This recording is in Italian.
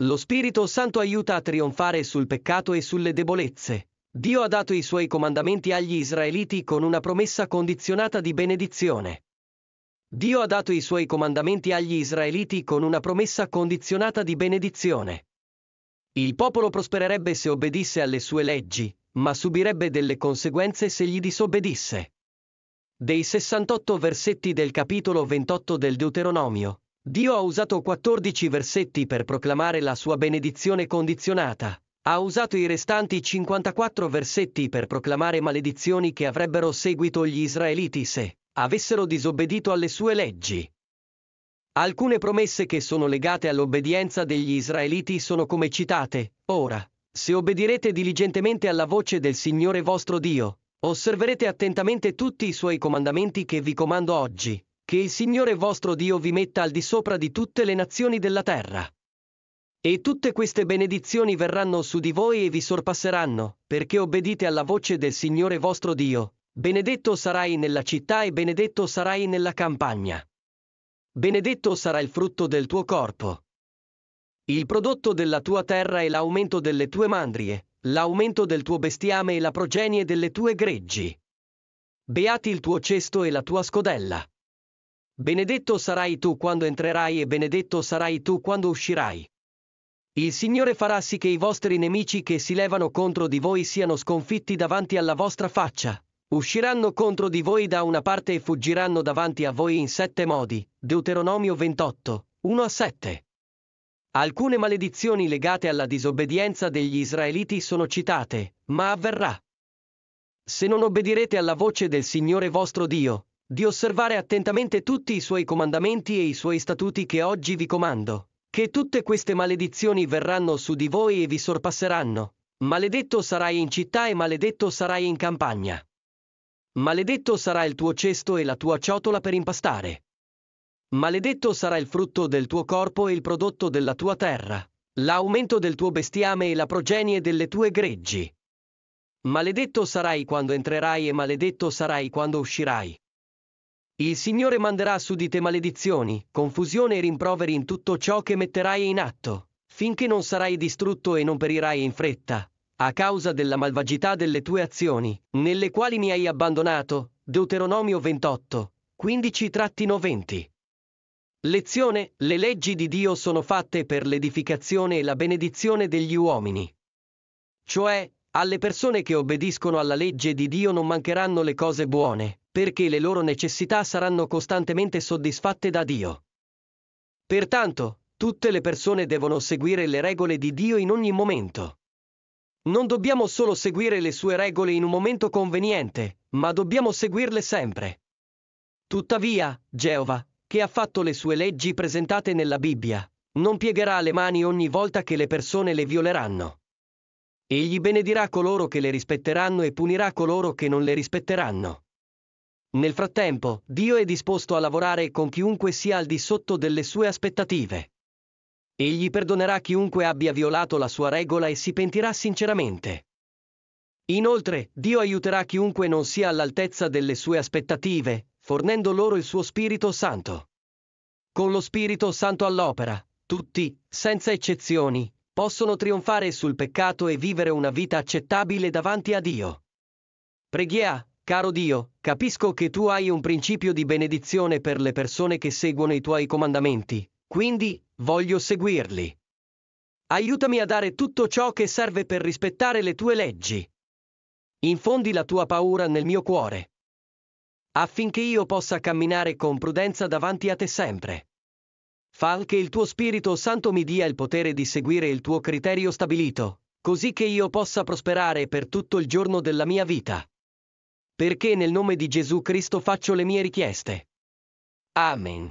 Lo Spirito Santo aiuta a trionfare sul peccato e sulle debolezze. Dio ha dato i suoi comandamenti agli Israeliti con una promessa condizionata di benedizione. Dio ha dato i suoi comandamenti agli Israeliti con una promessa condizionata di benedizione. Il popolo prospererebbe se obbedisse alle sue leggi, ma subirebbe delle conseguenze se gli disobbedisse. Dei 68 versetti del capitolo 28 del Deuteronomio, Dio ha usato 14 versetti per proclamare la sua benedizione condizionata. Ha usato i restanti 54 versetti per proclamare maledizioni che avrebbero seguito gli israeliti se avessero disobbedito alle sue leggi. Alcune promesse che sono legate all'obbedienza degli israeliti sono come citate, ora, se obbedirete diligentemente alla voce del Signore vostro Dio, osserverete attentamente tutti i suoi comandamenti che vi comando oggi, che il Signore vostro Dio vi metta al di sopra di tutte le nazioni della terra. E tutte queste benedizioni verranno su di voi e vi sorpasseranno, perché obbedite alla voce del Signore vostro Dio. Benedetto sarai nella città e benedetto sarai nella campagna. Benedetto sarà il frutto del tuo corpo. Il prodotto della tua terra è l'aumento delle tue mandrie, l'aumento del tuo bestiame e la progenie delle tue greggi. Beati il tuo cesto e la tua scodella. Benedetto sarai tu quando entrerai e benedetto sarai tu quando uscirai. Il Signore farà sì che i vostri nemici che si levano contro di voi siano sconfitti davanti alla vostra faccia. Usciranno contro di voi da una parte e fuggiranno davanti a voi in sette modi. Deuteronomio 28, 1 a 7. Alcune maledizioni legate alla disobbedienza degli israeliti sono citate, ma avverrà. Se non obbedirete alla voce del Signore vostro Dio, di osservare attentamente tutti i suoi comandamenti e i suoi statuti che oggi vi comando, che tutte queste maledizioni verranno su di voi e vi sorpasseranno. Maledetto sarai in città e maledetto sarai in campagna. Maledetto sarà il tuo cesto e la tua ciotola per impastare. Maledetto sarà il frutto del tuo corpo e il prodotto della tua terra, l'aumento del tuo bestiame e la progenie delle tue greggi. Maledetto sarai quando entrerai e maledetto sarai quando uscirai. Il Signore manderà su di te maledizioni, confusione e rimproveri in tutto ciò che metterai in atto, finché non sarai distrutto e non perirai in fretta, a causa della malvagità delle tue azioni, nelle quali mi hai abbandonato. Deuteronomio 28, 15-20. Lezione, le leggi di Dio sono fatte per l'edificazione e la benedizione degli uomini. Cioè, alle persone che obbediscono alla legge di Dio non mancheranno le cose buone, perché le loro necessità saranno costantemente soddisfatte da Dio. Pertanto, tutte le persone devono seguire le regole di Dio in ogni momento. Non dobbiamo solo seguire le sue regole in un momento conveniente, ma dobbiamo seguirle sempre. Tuttavia, Geova, che ha fatto le sue leggi presentate nella Bibbia, non piegherà le mani ogni volta che le persone le violeranno. Egli benedirà coloro che le rispetteranno e punirà coloro che non le rispetteranno. Nel frattempo, Dio è disposto a lavorare con chiunque sia al di sotto delle sue aspettative. Egli perdonerà chiunque abbia violato la sua regola e si pentirà sinceramente. Inoltre, Dio aiuterà chiunque non sia all'altezza delle sue aspettative, fornendo loro il suo Spirito Santo. Con lo Spirito Santo all'opera, tutti, senza eccezioni, possono trionfare sul peccato e vivere una vita accettabile davanti a Dio. Preghiera, Caro Dio, capisco che tu hai un principio di benedizione per le persone che seguono i tuoi comandamenti, quindi voglio seguirli. Aiutami a dare tutto ciò che serve per rispettare le tue leggi. Infondi la tua paura nel mio cuore. Affinché io possa camminare con prudenza davanti a te sempre. Fa che il tuo Spirito Santo mi dia il potere di seguire il tuo criterio stabilito, così che io possa prosperare per tutto il giorno della mia vita perché nel nome di Gesù Cristo faccio le mie richieste. Amen.